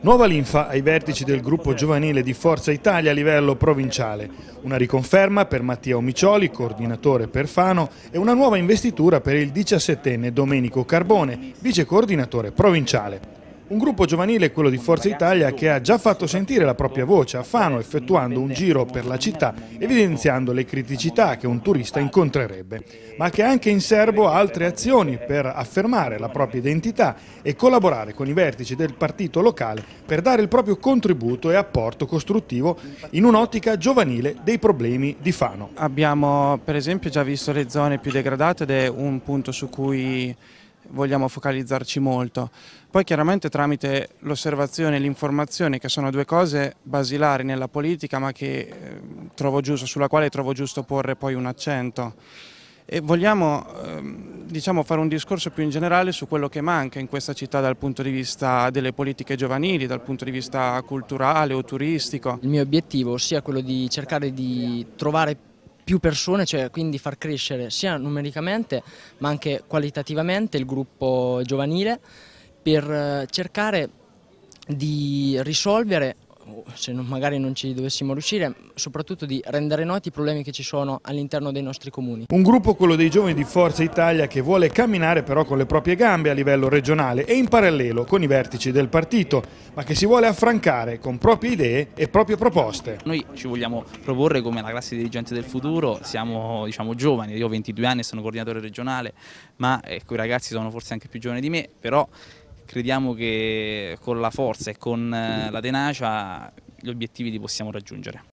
Nuova linfa ai vertici del gruppo giovanile di Forza Italia a livello provinciale. Una riconferma per Mattia Omicioli, coordinatore per Fano, e una nuova investitura per il 17enne Domenico Carbone, vice coordinatore provinciale. Un gruppo giovanile quello di Forza Italia che ha già fatto sentire la propria voce a Fano effettuando un giro per la città evidenziando le criticità che un turista incontrerebbe, ma che ha anche in serbo altre azioni per affermare la propria identità e collaborare con i vertici del partito locale per dare il proprio contributo e apporto costruttivo in un'ottica giovanile dei problemi di Fano. Abbiamo per esempio già visto le zone più degradate ed è un punto su cui vogliamo focalizzarci molto. Poi chiaramente tramite l'osservazione e l'informazione, che sono due cose basilari nella politica, ma che, eh, giusto, sulla quale trovo giusto porre poi un accento. E vogliamo ehm, diciamo, fare un discorso più in generale su quello che manca in questa città dal punto di vista delle politiche giovanili, dal punto di vista culturale o turistico. Il mio obiettivo sia quello di cercare di trovare più persone, cioè quindi far crescere sia numericamente ma anche qualitativamente il gruppo giovanile per eh, cercare di risolvere se non, magari non ci dovessimo riuscire, soprattutto di rendere noti i problemi che ci sono all'interno dei nostri comuni. Un gruppo, quello dei giovani di Forza Italia, che vuole camminare però con le proprie gambe a livello regionale e in parallelo con i vertici del partito, ma che si vuole affrancare con proprie idee e proprie proposte. Noi ci vogliamo proporre come la classe dirigente del futuro, siamo diciamo, giovani, io ho 22 anni e sono coordinatore regionale, ma ecco, i ragazzi sono forse anche più giovani di me, però crediamo che con la forza e con eh, la tenacia gli obiettivi li possiamo raggiungere.